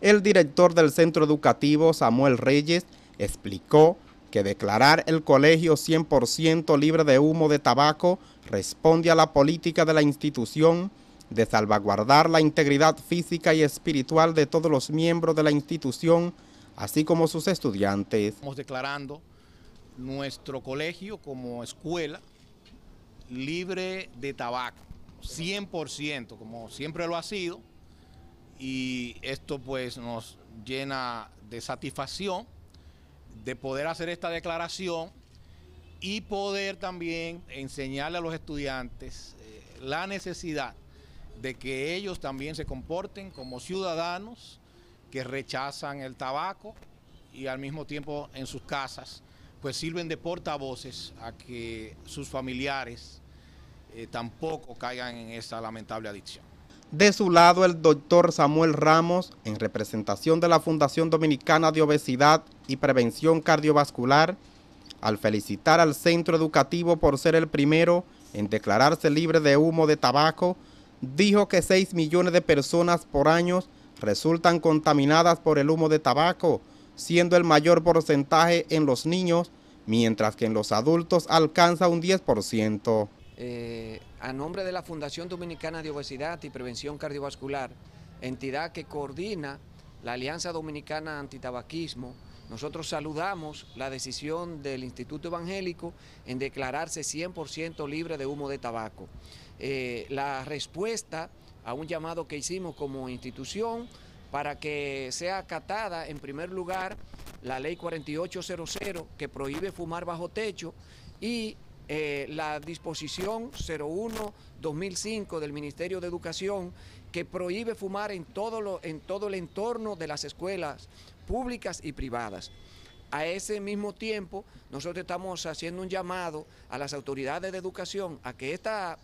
el director del centro educativo Samuel Reyes explicó que declarar el colegio 100% libre de humo de tabaco responde a la política de la institución de salvaguardar la integridad física y espiritual de todos los miembros de la institución, así como sus estudiantes. Estamos declarando nuestro colegio como escuela libre de tabaco, 100%, como siempre lo ha sido, y esto pues nos llena de satisfacción de poder hacer esta declaración y poder también enseñarle a los estudiantes eh, la necesidad de que ellos también se comporten como ciudadanos que rechazan el tabaco y al mismo tiempo en sus casas pues sirven de portavoces a que sus familiares eh, tampoco caigan en esa lamentable adicción. De su lado, el doctor Samuel Ramos, en representación de la Fundación Dominicana de Obesidad y Prevención Cardiovascular, al felicitar al centro educativo por ser el primero en declararse libre de humo de tabaco, dijo que 6 millones de personas por año resultan contaminadas por el humo de tabaco, siendo el mayor porcentaje en los niños, mientras que en los adultos alcanza un 10%. Eh, a nombre de la Fundación Dominicana de Obesidad y Prevención Cardiovascular, entidad que coordina la Alianza Dominicana Antitabaquismo, nosotros saludamos la decisión del Instituto Evangélico en declararse 100% libre de humo de tabaco. Eh, la respuesta a un llamado que hicimos como institución para que sea acatada en primer lugar la ley 4800 que prohíbe fumar bajo techo y eh, la disposición 01-2005 del Ministerio de Educación que prohíbe fumar en todo, lo, en todo el entorno de las escuelas públicas y privadas. A ese mismo tiempo, nosotros estamos haciendo un llamado a las autoridades de educación a que esta,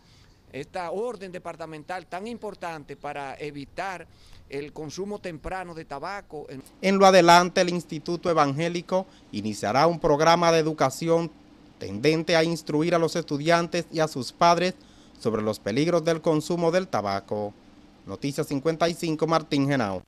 esta orden departamental tan importante para evitar el consumo temprano de tabaco. En lo adelante, el Instituto Evangélico iniciará un programa de educación tendente a instruir a los estudiantes y a sus padres sobre los peligros del consumo del tabaco. Noticias 55 Martín Genao.